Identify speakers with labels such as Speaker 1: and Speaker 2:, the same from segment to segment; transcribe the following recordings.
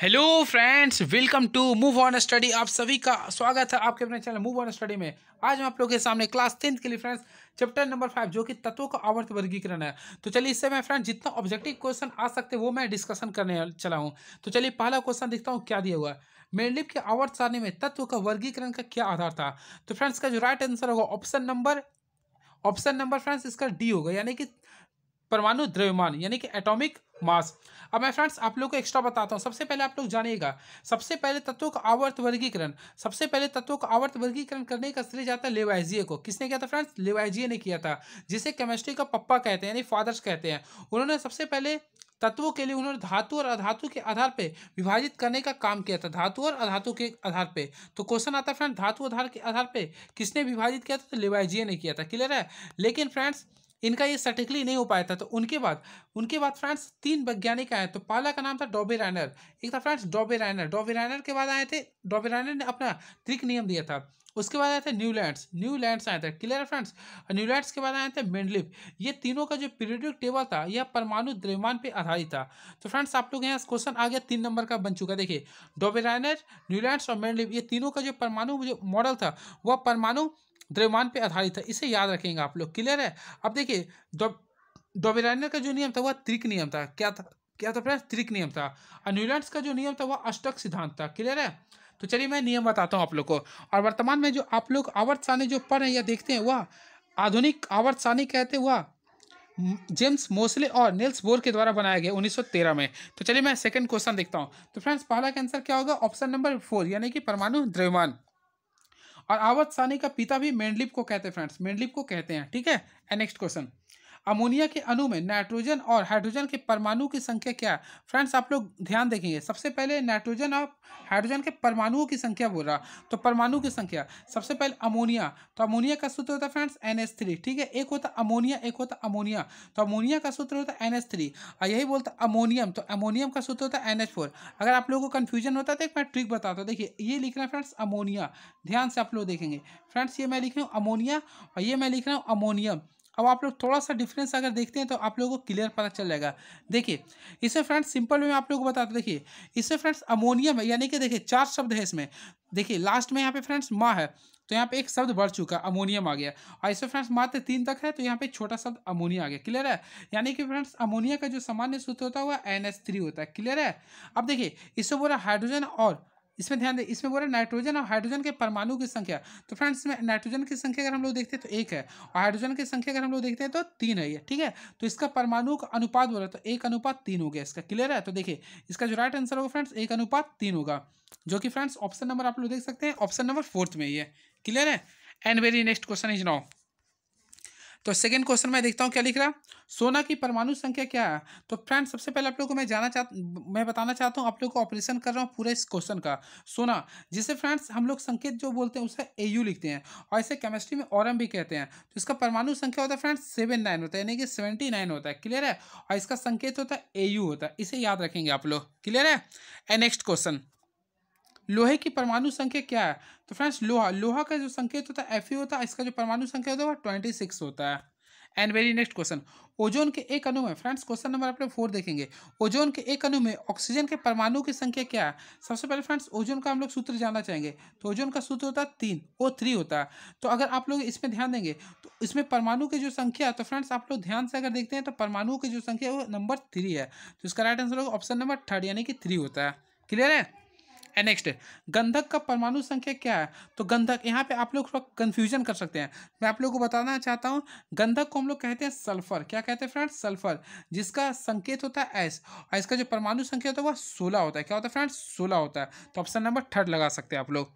Speaker 1: hello friends welcome to move on study आप सभी का स्वागत है आपके अपने चैनल मूव ऑन स्टडी में आज हम आप लोगों के सामने क्लास टेंथ के लिए फ्रेंड्स चैप्टर नंबर फाइव जो कि तत्वों का आवर्त वर्गीकरण है तो चलिए इससे मैं फ्रेंड जितना ऑब्जेक्टिव क्वेश्चन आ सकते वो मैं डिस्कशन करने चला हूँ तो चलिए पहला क्वेश्चन देखता हूँ क्या दिया हुआ है मेडलिप के आवर्त सारणी में तत्व का वर्गीकरण का क्या आधार था तो फ्रेंड्स का जो राइट आंसर होगा option number option number friends इसका डी होगा यानी कि परमाणु द्रव्यमान यानी कि एटॉमिक मास अब मैं फ्रेंड्स आप लोग को एक्स्ट्रा बताता हूँ सबसे पहले आप लोग जानिएगा सबसे पहले तत्वों का आवर्त वर्गीकरण सबसे पहले तत्वों का आवर्त वर्गीकरण करने का श्रेय जाता है लेवाइजिए को किसने किया था फ्रेंड्स लेवाइजिए ने किया था जिसे केमिस्ट्री का पप्पा कहते हैं यानी फादर्स कहते हैं उन्होंने सबसे पहले तत्वों के लिए उन्होंने धातु और अधातु के आधार पर विभाजित करने का काम किया था धातु और अधातु के आधार पर तो क्वेश्चन आता है फ्रेंड्स धातु आधार के आधार पर किसने विभाजित किया था तो लेवाइजिए ने किया था क्लियर है लेकिन फ्रेंड्स इनका ये सटिकली नहीं हो पाया था तो उनके बाद उनके बाद फ्रांस तीन वैज्ञानिक आए तो पहला का नाम था डॉबे रैनर एक था France Dobereiner Dobereiner के बाद आए थे डॉबे रैनर ने अपना त्रिक नियम दिया था उसके बाद आए थे न्यूलैंड्स न्यूलैंड्स आए थे क्लियर है फ्रेंड्स न्यूलैंड्स के बाद आए थे मेंडलिप ये तीनों का जो पीरियडिक टेबल था यह परमाणु द्रव्यमान पे आधारित था तो फ्रेंड्स आप लोग यहाँ क्वेश्चन आ गया तीन नंबर का बन चुका देखिए डोबेराइनर न्यूलैंड्स और मेंडलिप ये तीनों का जो परमाणु जो मॉडल था वह परमाणु द्रव्यमान पे आधारित है इसे याद रखेंगे आप लोग क्लियर है अब देखिए डोबेराइनर का जो नियम था वह त्रिक नियम था क्या था क्या था फ्रेंड्स त्रिक नियम था और का जो नियम था वह अष्टक सिद्धांत था क्लियर है तो चलिए मैं नियम बताता हूँ आप लोग को और वर्तमान में जो आप लोग आवर्त सानी जो पढ़ रहे हैं या देखते हैं वह आधुनिक आवर्त सानी कहते हुआ जेम्स मोसले और नेल्स बोर के द्वारा बनाया गया 1913 में तो चलिए मैं सेकंड क्वेश्चन देखता हूँ तो फ्रेंड्स पहला का आंसर क्या होगा ऑप्शन नंबर फोर यानी कि परमाणु द्रव्यमान और आवत सानी का पिता भी मेंडलिप को कहते हैं फ्रेंड्स मेंडलिप को कहते हैं ठीक है नेक्स्ट क्वेश्चन अमोनिया के अणु में नाइट्रोजन और हाइड्रोजन के परमाणु की संख्या क्या है फ्रेंड्स आप लोग ध्यान देखेंगे सबसे पहले नाइट्रोजन और हाइड्रोजन के परमाणुओं की संख्या बोल रहा तो परमाणु की संख्या सबसे पहले अमोनिया तो अमोनिया का सूत्र होता है फ्रेंड्स एन ठीक है एक होता अमोनिया एक होता अमोनिया तो अमोनिया का सूत्र होता है एन और यही बोलता अमोनियम तो अमोनियम का सूत्र होता है एन अगर आप लोगों को कन्फ्यूजन होता तो एक मैं ट्रिक बताता हूँ देखिए ये लिख रहा है फ्रेंड्स अमोनिया ध्यान से आप लोग देखेंगे फ्रेंड्स ये मैं लिख रहा हूँ अमोनिया और ये मैं लिख रहा हूँ अमोनियम अब आप लोग थोड़ा सा डिफरेंस अगर देखते हैं तो आप लोगों को क्लियर पता चल जाएगा देखिए इसमें फ्रेंड्स सिंपल में आप लोग को बताते देखिए इसमें फ्रेंड्स अमोनियम है यानी कि देखिए चार शब्द है इसमें देखिए लास्ट में यहाँ पे फ्रेंड्स माँ है तो यहाँ पे एक शब्द बढ़ चुका अमोनियम आ गया और इसमें फ्रेंड्स मात्र तीन तक है तो यहाँ पे छोटा शब्द अमोनिया आ गया क्लियर है यानी कि फ्रेंड्स अमोनिया का जो सामान्य सूत्र होता है वह एन होता है क्लियर है अब देखिए इससे बोला हाइड्रोजन और इसमें ध्यान दें इसमें बोल रहे नाइट्रोजन और हाइड्रोजन के परमाणु की संख्या तो फ्रेंड्स में नाइट्रोजन की संख्या अगर हम लोग देखते हैं तो एक है और हाइड्रोजन की संख्या अगर हम लोग देखते हैं तो तीन है ये ठीक है तो इसका परमाणु का अनुपात बोला तो एक अनुपात तीन हो गया इसका क्लियर है तो देखिए इसका जो राइट आंसर होगा फ्रेंड्स एक अनुपात तीन होगा जो कि फ्रेंड्स ऑप्शन नंबर आप लोग देख सकते हैं ऑप्शन नंबर फोर्थ में ये क्लियर है and very next question is now तो सेकेंड क्वेश्चन मैं देखता हूँ क्या लिख रहा सोना की परमाणु संख्या क्या है तो फ्रेंड सबसे पहले आप लोग को मैं जाना चाह मैं बताना चाहता हूँ आप लोग को ऑपरेशन कर रहा हूँ पूरे इस क्वेश्चन का सोना जिसे फ्रेंड्स हम लोग संकेत जो बोलते हैं उसे ए लिखते हैं और इसे केमिस्ट्री में औरम भी कहते हैं तो इसका परमाणु संख्या होता है फ्रेंड्स सेवन नाइन होता है यानी कि सेवेंटी नाइन होता है क्लियर है और इसका संकेत होता है ए होता है इसे याद रखेंगे आप लोग क्लियर है ए नेक्स्ट क्वेश्चन लोहे की परमाणु संख्या क्या है तो फ्रेंड्स लोहा लोहा का जो संकेत होता है एफ होता है इसका जो परमाणु संख्या होता है वह ट्वेंटी सिक्स होता है and very next question ozone के एक अणु में फ्रेंड्स क्वेश्चन नंबर लोग फोर देखेंगे ओजोन के एक अणु में ऑक्सीजन के परमाणु की संख्या क्या है सबसे पहले फ्रेंड्स ओजोन का हम लोग सूत्र जानना चाहेंगे तो ओजोन का सूत्र होता है तीन ओ थ्री होता है तो अगर आप लोग इसमें ध्यान देंगे तो इसमें परमाणु की जो संख्या तो फ्रेंड्स आप लोग ध्यान से अगर देखते हैं तो परमाणु की जो संख्या है वो नंबर थ्री है तो इसका राइट आंसर होगा ऑप्शन नंबर थर्ड यानी कि थ्री होता है क्लियर है नेक्स्ट गंधक का परमाणु संख्या क्या है तो गंधक यहाँ पे आप लोग थोड़ा कन्फ्यूजन कर सकते हैं मैं आप लोग को बताना चाहता हूँ गंधक को हम लोग कहते हैं सल्फर क्या कहते हैं फ्रेंड्स सल्फर जिसका संकेत होता है एस और इसका जो परमाणु संख्या होता है वह सोलह होता है क्या होता है फ्रेंड्स सोलह होता है तो ऑप्शन नंबर थर्ड लगा सकते हैं आप लोग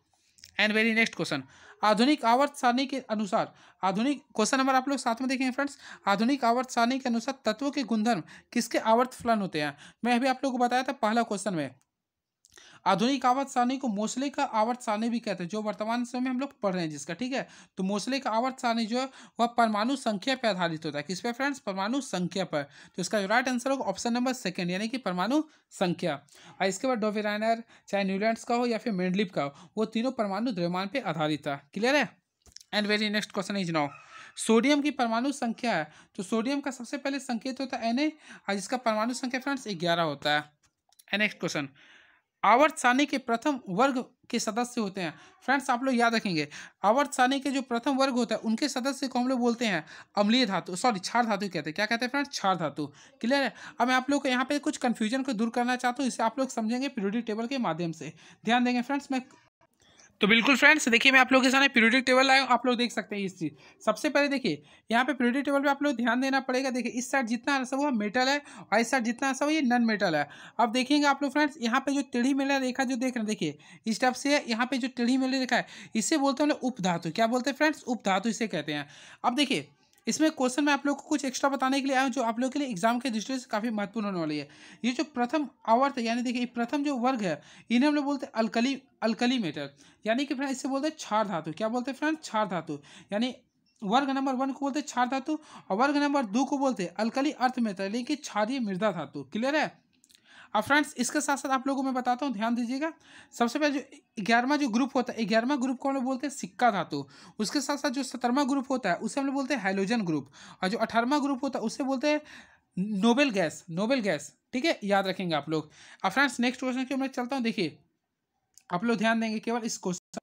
Speaker 1: एंड वेरी नेक्स्ट क्वेश्चन आधुनिक आवर्त सारणी के अनुसार आधुनिक क्वेश्चन नंबर आप लोग साथ में देखेंगे फ्रेंड्स आधुनिक आवर्त सारणी के अनुसार तत्वों के गुणधर्म किसके आवर्त फलन होते हैं मैं अभी आप लोग को बताया था पहला क्वेश्चन में आधुनिक आवर्त सारणी को मोसले का आवर्त सारणी भी कहते हैं जो वर्तमान समय में हम लोग पढ़ रहे हैं जिसका ठीक है तो मोसले का आवर्त सारणी जो है वह परमाणु संख्या पर आधारित होता है किस पे फ्रेंड्स परमाणु संख्या पर तो इसका राइट आंसर होगा ऑप्शन नंबर सेकेंड यानी कि परमाणु संख्या और इसके बाद डोवेराइनर चाहे न्यूलैंड का हो या फिर मेंडलिप का हो वो तीनों परमाणु द्रव्यमान पर आधारित है क्लियर है and very next question is now sodium की परमाणु संख्या है तो सोडियम का सबसे पहले संकेत होता है एन और जिसका परमाणु संख्या फ्रेंड्स ग्यारह होता है नेक्स्ट क्वेश्चन आवर्त सारणी के प्रथम वर्ग के सदस्य होते हैं फ्रेंड्स आप लोग याद रखेंगे आवर्त सारणी के जो प्रथम वर्ग होता है उनके सदस्य को हम लोग बोलते हैं अम्लीय धातु सॉरी क्षार धातु कहते हैं क्या कहते हैं फ्रेंड्स क्षार धातु क्लियर है अब मैं आप लोग को यहाँ पे कुछ कन्फ्यूजन को दूर करना चाहता हूँ इसे आप लोग समझेंगे पीरियोडिक टेबल के माध्यम से ध्यान देंगे फ्रेंड्स मैं तो बिल्कुल फ्रेंड्स देखिए मैं आप लोगों के सामने पीरियोडिक टेबल आया आप लोग देख सकते हैं इस चीज़ सबसे पहले देखिए यहाँ पे पीरियोडिक टेबल पे आप लोग ध्यान देना पड़ेगा देखिए इस साइड जितना आंसर हुआ मेटल है और इस साइड जितना आंसर वो ये नॉन मेटल है अब देखेंगे आप लोग फ्रेंड्स यहाँ पे जो टेढ़ी मेला रेखा जो देख रहे हैं देखिए इस टाइप से यहाँ पे जो टेढ़ी मेला रेखा है इसे बोलते हैं हम लोग उपधातु क्या बोलते हैं फ्रेंड्स उपधातु इसे कहते हैं अब देखिए इसमें क्वेश्चन में आप लोग को कुछ एक्स्ट्रा बताने के लिए आया हूँ जो आप लोग के लिए एग्जाम के दृष्टि से काफ़ी महत्वपूर्ण होने वाली है ये जो प्रथम आवर्त यानी देखिए प्रथम जो वर्ग है इन्हें हम लोग बोलते हैं अलकली अलकली मेटर यानी कि फ्रेंड इससे बोलते हैं क्षार धातु क्या बोलते हैं फ्रेंड क्षार धातु यानी वर्ग नंबर वन को बोलते हैं क्षार धातु और वर्ग नंबर दो को बोलते हैं अलकली अर्थ मेटर लेकिन क्षारीय मृदा धातु क्लियर है अब फ्रेंड्स इसके साथ साथ आप लोगों में बताता हूँ ध्यान दीजिएगा सबसे पहले जो ग्यारहवा जो ग्रुप होता है ग्यारहवा ग्रुप को हम लोग बोलते हैं सिक्का धातु उसके साथ साथ जो सत्रहवा ग्रुप होता है उसे हम लोग बोलते हैं हाइलोजन ग्रुप और जो अठारहवा ग्रुप होता है उसे बोलते हैं नोबेल गैस नोबेल गैस ठीक है याद रखेंगे आप लोग अब फ्रेंड्स नेक्स्ट क्वेश्चन की मैं चलता हूँ देखिए आप लोग ध्यान देंगे केवल इस क्वेश्चन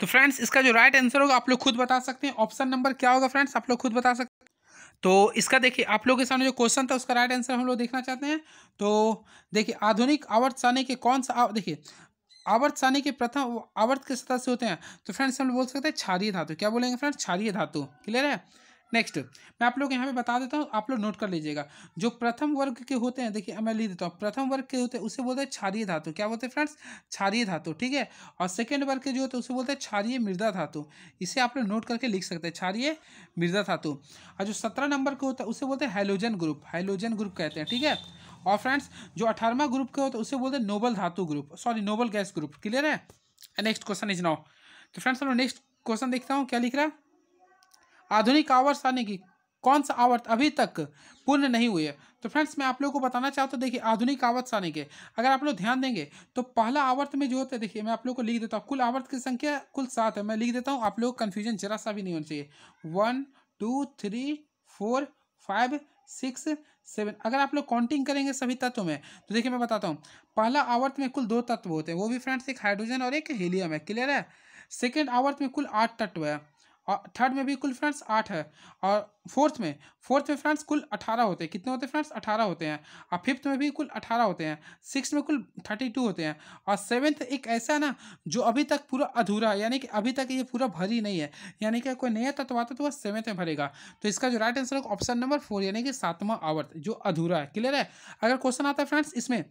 Speaker 1: तो फ्रेंड्स इसका जो राइट आंसर होगा आप लोग खुद बता सकते हैं ऑप्शन नंबर क्या होगा फ्रेंड्स आप लोग खुद बता सकते तो इसका देखिए आप लोगों के सामने जो क्वेश्चन था उसका राइट आंसर हम लोग देखना चाहते हैं तो देखिए आधुनिक आवर्त सारणी के कौन सा देखिए आवर्त सारणी के प्रथम आवर्त के सदस्य होते हैं तो फ्रेंड्स हम बोल सकते हैं क्षारीय धातु क्या बोलेंगे फ्रेंड्स क्षारीय धातु क्लियर है नेक्स्ट मैं आप लोग यहाँ पे बता देता हूँ आप लोग नोट कर लीजिएगा जो प्रथम वर्ग के होते हैं देखिए मैं लिख देता हूँ प्रथम वर्ग के होते हैं उसे बोलते हैं क्षारिय धातु क्या बोलते हैं फ्रेंड्स क्षारिय धातु ठीक है और सेकेंड वर्ग के जो होते हैं उसे बोलते हैं क्षारिय मृदा धातु इसे आप लोग नोट करके लिख सकते हैं क्षारिय मृदा धातु और जो सत्रह नंबर के होता है उसे बोलते हैं हाइलोजन ग्रुप हाइलोजन ग्रुप कहते हैं ठीक है और फ्रेंड्स जो अठारहवा ग्रुप के होते हैं उसे बोलते हैं नोबल धातु group sorry noble gas group clear है नेक्स्ट क्वेश्चन इज नाउ तो फ्रेंड्स हम लोग नेक्स्ट क्वेश्चन देखता हूँ क्या लिख रहा है आधुनिक आवर्त सारणी की कौन सा आवर्त अभी तक पूर्ण नहीं हुई है तो फ्रेंड्स मैं आप लोगों को बताना चाहता हूँ देखिए आधुनिक आवर्त सारणी के अगर आप लोग ध्यान देंगे तो पहला आवर्त में जो होता है देखिए मैं आप लोग को लिख देता हूँ कुल आवर्त की संख्या कुल सात है मैं लिख देता हूँ आप लोग कन्फ्यूजन जरा सा भी नहीं होना चाहिए one two three four five six seven अगर आप लोग काउंटिंग करेंगे सभी तत्व में तो देखिए मैं बताता हूँ पहला आवर्त में कुल दो तत्व होते हैं वो भी फ्रेंड्स एक हाइड्रोजन और एक हीलियम है क्लियर है सेकेंड आवर्त में कुल आठ तत्व है और थर्ड में भी कुल फ्रेंड्स आठ है और फोर्थ में फोर्थ में फ्रेंड्स कुल अठारह होते हैं कितने होते हैं फ्रेंड्स अठारह होते हैं और फिफ्थ में भी कुल अठारह होते हैं सिक्स में कुल थर्टी टू होते हैं और सेवन्थ एक ऐसा है ना जो अभी तक पूरा अधूरा है यानी कि अभी तक ये पूरा भरी नहीं है यानी कि कोई नया तत्व आता तो वह सेवन्थ में भरेगा तो इसका जो राइट आंसर होगा ऑप्शन नंबर फोर यानी कि सातवां आवर्त जो अधूरा है क्लियर है अगर क्वेश्चन आता है फ्रेंड्स इसमें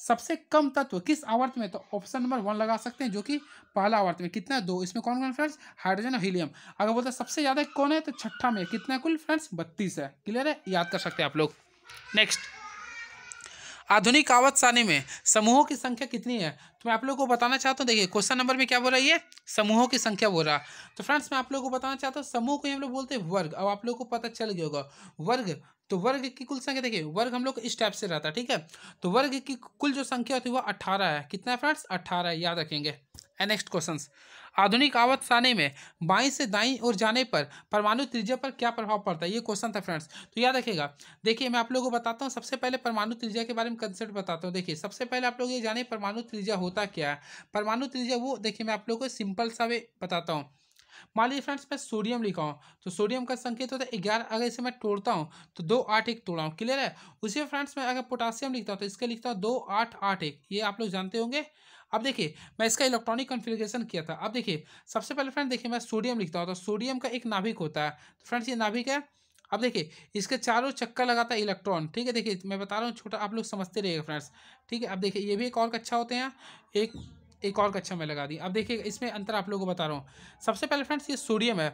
Speaker 1: सबसे कम तत्व किस आवर्त में तो ऑप्शन नंबर वन लगा सकते हैं जो कि पहला आवर्त में कितना है दो इसमें कौन कौन फ्रेंड्स हाइड्रोजन और हीलियम अगर बोलते सबसे ज़्यादा कौन है तो छठा में कितना कुल फ्रेंड्स बत्तीस है क्लियर है याद कर सकते हैं आप लोग नेक्स्ट आधुनिक आवत सारणी में समूहों की संख्या कितनी है तो मैं आप लोगों को बताना चाहता हूँ देखिए क्वेश्चन नंबर में क्या बोल रहा है ये समूहों की संख्या बोल रहा तो फ्रेंड्स मैं आप लोगों को बताना चाहता हूँ समूह को हम लोग बोलते हैं वर्ग अब आप लोगों को पता चल गया होगा वर्ग तो वर्ग की कुल संख्या देखिए वर्ग हम लोग इस टाइप से रहता है ठीक है तो वर्ग की कुल जो संख्या होती है वह अट्ठारह है कितना है फ्रेंड्स अट्ठारह है याद रखेंगे नेक्स्ट क्वेश्चन आधुनिक आवत साने में बाई से दाई और जाने पर परमाणु त्रिज्या पर क्या प्रभाव पड़ता है ये क्वेश्चन था फ्रेंड्स तो याद रखेगा देखिए मैं आप लोगों को बताता हूँ सबसे पहले परमाणु त्रिज्या के बारे में कंसेप्ट बताता हूँ देखिए सबसे पहले आप लोग ये जाने परमाणु त्रिज्या होता क्या है परमाणु त्रिज्या वो देखिए मैं आप लोगों को सिंपल सा वे बताता हूँ मान लीजिए फ्रेंड्स मैं सोडियम लिखा हूँ तो सोडियम का संकेत होता है ग्यारह अगर इसे मैं तोड़ता हूँ तो दो आठ एक तोड़ा हूँ क्लियर है उसी फ्रेंड्स मैं अगर पोटासियम लिखता हूँ तो इसके लिखता हूँ दो आठ आठ एक ये आप लोग जानते होंगे अब देखिए मैं इसका इलेक्ट्रॉनिक कॉन्फ़िगरेशन किया था अब देखिए सबसे पहले फ्रेंड देखिए मैं सोडियम लिखता हूँ तो सोडियम का एक नाभिक होता है तो फ्रेंड्स ये नाभिक है अब देखिए इसके चारों चक्कर लगाता है इलेक्ट्रॉन ठीक है देखिए मैं बता रहा हूँ छोटा आप लोग समझते रहिएगा फ्रेंड्स ठीक है अब देखिए ये भी एक और अच्छा होते हैं एक एक और कक्षा में लगा दी अब देखिए इसमें अंतर आप लोगों को बता रहा हूँ सबसे पहले फ्रेंड्स ये सोडियम है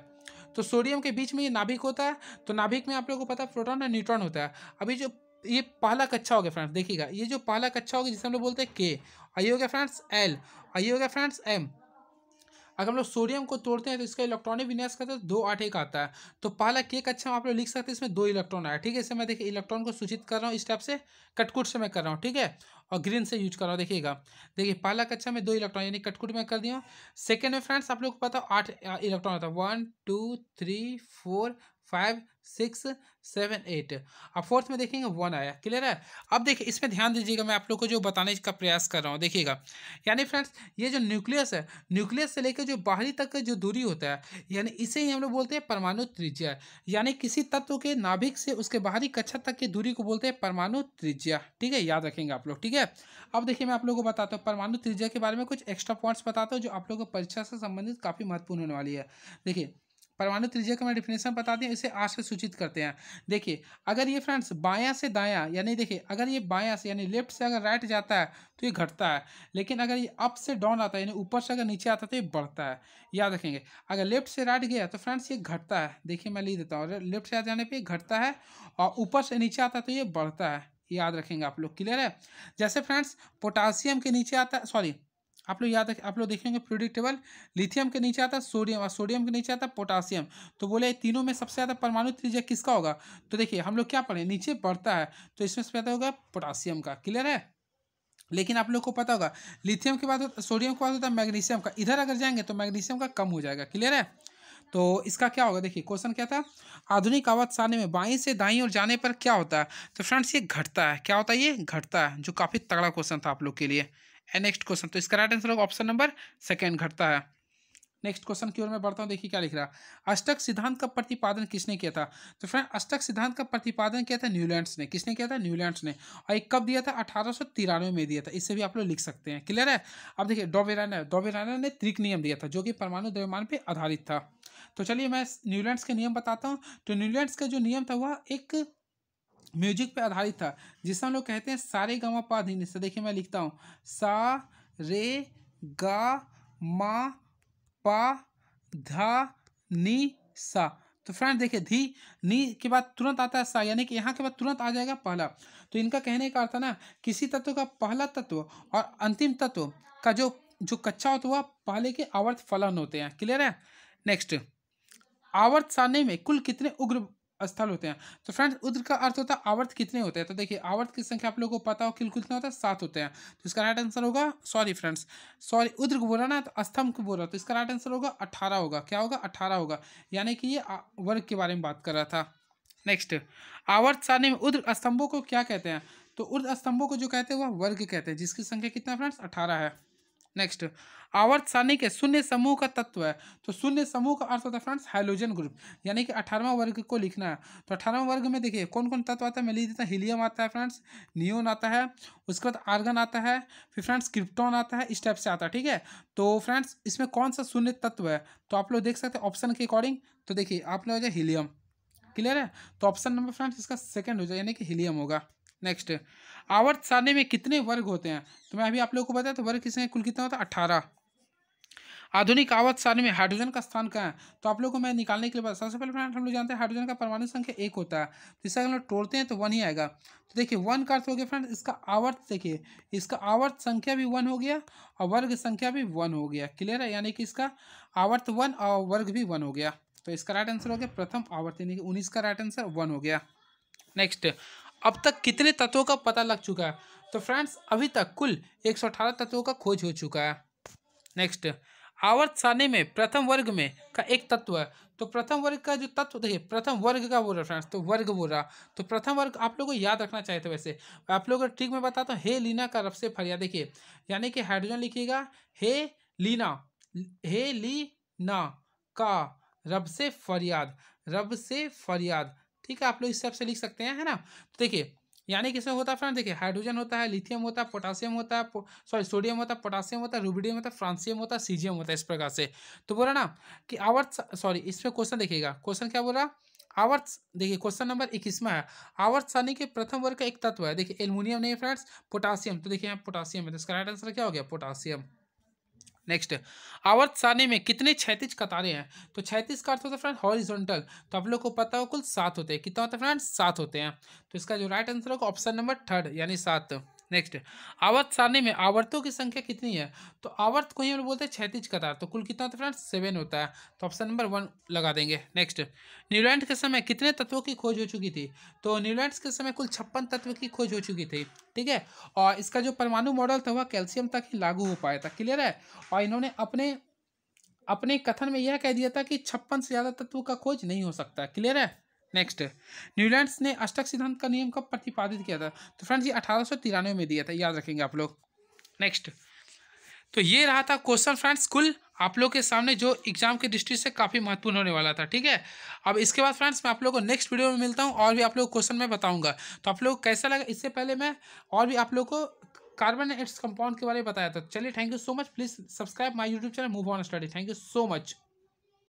Speaker 1: तो सोडियम के बीच में ये नाभिक होता है तो नाभिक में आप लोगों को पता है प्रोटॉन और न्यूट्रॉन होता है अभी जो ये पहला कक्षा हो गया फ्रेंड्स देखिएगा ये जो पहला कक्षा होगा जिसे हम लोग बोलते हैं के आइए हो गया फ्रेंड्स एल आइए हो गया फ्रेंड्स एम अगर हम लोग सोडियम को तोड़ते हैं तो इसका इलेक्ट्रॉनिक विन्यास करते हैं तो दो आठ एक आता है तो पहला के अच्छा हम आप लोग लिख सकते हैं इसमें दो इलेक्ट्रॉन आया ठीक है इसे मैं देखिए इलेक्ट्रॉन को सूचित कर रहा हूँ इस टाइप से कटकुट से मैं कर रहा हूँ ठीक है और ग्रीन से यूज कर रहा हूँ देखिएगा देखिए पहला कक्षा में दो इलेक्ट्रॉन यानी कटकुट में कर दिया सेकेंड में फ्रेंड्स आप लोग को पता आठ इलेक्ट्रॉन होता है one two three four five six seven eight अब फोर्थ में देखेंगे वन आया क्लियर है अब देखिए इसमें ध्यान दीजिएगा मैं आप लोग को जो बताने का प्रयास कर रहा हूँ देखिएगा यानी फ्रेंड्स ये जो न्यूक्लियस है न्यूक्लियस से लेकर जो बाहरी तक का जो दूरी होता है यानी इसे ही हम लोग बोलते हैं परमाणु त्रिज्या यानी किसी तत्व के नाभिक से उसके बाहरी कक्षा तक की दूरी को बोलते हैं परमाणु त्रिज्या ठीक है याद रखेंगे आप लोग ठीक है अब देखिए मैं आप लोग को बताता हूँ परमाणु त्रिज्या के बारे में कुछ एक्स्ट्रा पॉइंट्स बताता हूँ जो आप लोगों को परीक्षा से संबंधित काफ़ी महत्वपूर्ण होने वाली है देखिए परमाणु त्रिज्या का मैं डिफिनेशन बता दें इसे आर से सूचित करते हैं देखिए अगर ये फ्रेंड्स बायां से दायां यानी देखिए अगर ये बायां से यानी लेफ्ट से अगर राइट जाता है तो ये घटता है लेकिन अगर ये अप से डाउन आता है यानी ऊपर से अगर नीचे आता है तो ये बढ़ता है याद रखेंगे अगर लेफ्ट से राइट गया तो फ्रेंड्स ये घटता है देखिए मैं लिख देता हूँ लेफ्ट से जाने पर घटता है और ऊपर से नीचे आता है तो ये बढ़ता है याद रखेंगे आप लोग क्लियर है जैसे फ्रेंड्स पोटासियम के नीचे आता है सॉरी आप लोग याद आप लोग देखेंगे प्रोडिक्टेबल लिथियम के नीचे आता सोडियम और सोडियम के नीचे आता पोटासियम तो बोले तीनों में सबसे ज़्यादा परमाणु त्रिज्या किसका होगा तो देखिए हम लोग क्या पढ़े नीचे बढ़ता है तो इसमें सबसे ज़्यादा होगा पोटासियम का क्लियर है लेकिन आप लोग को पता होगा लिथियम के बाद सोडियम के बाद होता है मैग्नीशियम का इधर अगर जाएंगे तो मैग्नीशियम का कम हो जाएगा क्लियर है तो इसका क्या होगा देखिए क्वेश्चन क्या था आधुनिक आवाज सारणी में बाई से दाई और जाने पर क्या होता है तो फ्रेंड्स ये घटता है क्या होता है ये घटता है जो काफ़ी तगड़ा क्वेश्चन था आप लोग के लिए है नेक्स्ट क्वेश्चन तो इसका राइट आंसर होगा ऑप्शन नंबर सेकेंड घटता है नेक्स्ट क्वेश्चन की ओर मैं बढ़ता हूँ देखिए क्या लिख रहा अष्टक सिद्धांत का प्रतिपादन किसने किया था तो फ्रेंड अष्टक सिद्धांत का प्रतिपादन किया था न्यूलैंड्स ने किसने किया था न्यूलैंड्स ने और एक कब दिया था अठारह में दिया था इससे भी आप लोग लिख सकते हैं क्लियर है अब देखिए डोवेराना डोवेराना ने त्रिक नियम दिया था जो कि परमाणु द्रव्यमान पर आधारित था तो चलिए मैं न्यूलैंड्स के नियम बताता हूँ तो न्यूलैंड्स का जो नियम था वह एक म्यूजिक पे आधारित था जिसे हम लोग कहते हैं सारे गामा पा से देखिए मैं लिखता हूँ सा रे गा मा पा धा नी सा तो फ्रेंड देखिए धी नी के बाद तुरंत आता है सा यानी कि यहाँ के बाद तुरंत आ जाएगा पहला तो इनका कहने का अर्थ है ना किसी तत्व का पहला तत्व और अंतिम तत्व का जो जो कच्चा होता हुआ पहले के आवर्त फलन होते हैं क्लियर है नेक्स्ट आवर्त सारणी में कुल कितने उग्र स्थल होते हैं तो फ्रेंड्स उद्र का अर्थ होता है आवर्त कितने होते हैं तो देखिए आवर्त की संख्या आप लोगों को पता हो कि कितना होता है सात होते हैं तो इसका राइट आंसर होगा सॉरी फ्रेंड्स सॉरी उद्र को बोला ना तो स्तंभ को बोला तो इसका राइट आंसर होगा अट्ठारह होगा क्या होगा अठारह होगा यानी कि ये वर्ग के बारे में बात कर रहा था नेक्स्ट आवर्त सारणी में उद्र स्तंभों को क्या कहते हैं तो उर्द स्तंभों को जो कहते हैं वह वर्ग कहते हैं जिसकी संख्या कितना फ्रेंड्स अठारह है नेक्स्ट आवर्त सारणी के शून्य समूह का तत्व है तो शून्य समूह का अर्थ होता है फ्रेंड्स हाइड्रोजन ग्रुप यानी कि अठारहवा वर्ग को लिखना है तो अठारहवा वर्ग में देखिए कौन कौन तत्व आता है मैं लिख देता हूँ हीलियम आता है फ्रेंड्स नियोन आता है उसके बाद आर्गन आता है फिर फ्रेंड्स क्रिप्टॉन आता है इस टाइप से आता है ठीक है तो फ्रेंड्स इसमें कौन सा शून्य तत्व है तो आप लोग देख सकते हैं ऑप्शन के अकॉर्डिंग तो देखिए आप लोग हो जाए हीलियम क्लियर है तो ऑप्शन नंबर फ्रेंड्स इसका सेकेंड हो जाए यानी कि हीलियम होगा नेक्स्ट आवर्त सारणी में कितने वर्ग होते हैं तो मैं अभी आप लोगों को बताया तो वर्ग किसने कुल कितना होता है अठारह आधुनिक आवर्त सारणी में हाइड्रोजन का स्थान कहाँ है तो आप लोगों को मैं निकालने के लिए बता सबसे पहले फ्रेंड हम लोग जानते हैं हाइड्रोजन का परमाणु संख्या एक होता है जिससे तो अगर हम लोग तोड़ते हैं तो वन ही आएगा तो देखिए वन का अर्थ हो गया फ्रेंड इसका आवर्त देखिए इसका आवर्त संख्या भी वन हो गया और वर्ग संख्या भी वन हो गया क्लियर है यानी कि इसका आवर्त वन और वर्ग भी वन हो गया तो इसका राइट आंसर हो गया प्रथम आवर्त यानी कि उन्नीस का राइट आंसर वन हो गया नेक्स्ट अब तक कितने तत्वों का पता लग चुका है तो फ्रेंड्स अभी तक कुल 118 तत्वों का खोज हो चुका है नेक्स्ट आवर्त सारणी में प्रथम वर्ग में का एक तत्व है तो प्रथम वर्ग का जो तत्व देखिए प्रथम वर्ग का बोल रहा फ्रेंड्स तो वर्ग बोल रहा तो प्रथम वर्ग आप लोगों को याद रखना चाहिए था वैसे आप लोगों को ठीक में बताता तो हूँ हे लीना का रफ से फरिया देखिए यानी कि हाइड्रोजन लिखिएगा हे लीना हे ना का रब से फरियाद रब से फरियाद ठीक है आप लोग इस हिसाब से लिख सकते हैं है ना तो देखिए यानी किसमें होता है फ्रेंड देखिए हाइड्रोजन होता है लिथियम होता है पोटासियम होता है सॉरी सोडियम होता है पोटासियम होता है रूबिडियम होता है फ्रांसियम होता है सीजियम होता है इस प्रकार से तो बोला ना कि आवर सॉरी इसमें क्वेश्चन देखिएगा क्वेश्चन क्या बोला आवर्त देखिए क्वेश्चन नंबर में है आवर्त सारणी के प्रथम वर्ग का एक तत्व है देखिए एल्यूमिनियम नहीं है फ्रेंड्स पोटासियम तो देखिए यहाँ पोटासियम है तो इसका राइट आंसर क्या हो गया पोटासियम नेक्स्ट आवर्त सारणी में कितने छैतीस कतारें हैं तो छैतीस का अर्थ होता है फ्रेंड हॉरिजॉन्टल तो आप लोग को पता हो कुल सात होते हैं कितना होता है फ्रेंड सात होते हैं तो इसका जो राइट आंसर होगा ऑप्शन नंबर थर्ड यानी सात नेक्स्ट आवर्त सारणी में आवर्तों की संख्या कितनी है तो आवर्त को ही हम बोलते हैं क्षैतिज कतार तो कुल कितना होता है फ्रेंड्स सेवन होता है तो ऑप्शन नंबर वन लगा देंगे नेक्स्ट न्यूलैंड के समय कितने तत्वों की खोज हो चुकी थी तो न्यूलैंड के समय कुल छप्पन तत्व की खोज हो चुकी थी ठीक है और इसका जो परमाणु मॉडल था वह कैल्शियम तक ही लागू हो पाया था क्लियर है और इन्होंने अपने अपने कथन में यह कह दिया था कि छप्पन से ज़्यादा तत्व का खोज नहीं हो सकता क्लियर है नेक्स्ट न्यूलैंड्स ने अष्टक सिद्धांत का नियम कब प्रतिपादित किया था तो फ्रेंड्स ये अठारह में दिया था याद रखेंगे आप लोग नेक्स्ट तो ये रहा था क्वेश्चन फ्रेंड्स कुल आप लोग के सामने जो एग्जाम के दृष्टि से काफ़ी महत्वपूर्ण होने वाला था ठीक है अब इसके बाद फ्रेंड्स मैं आप लोगों को नेक्स्ट वीडियो में मिलता हूँ और भी आप लोग क्वेश्चन मैं बताऊँगा तो आप लोग कैसा लगा इससे पहले मैं और भी आप लोग को कार्बन एड्स कंपाउंड के बारे में बताया था चलिए thank you so much please subscribe my YouTube channel move on study thank you so much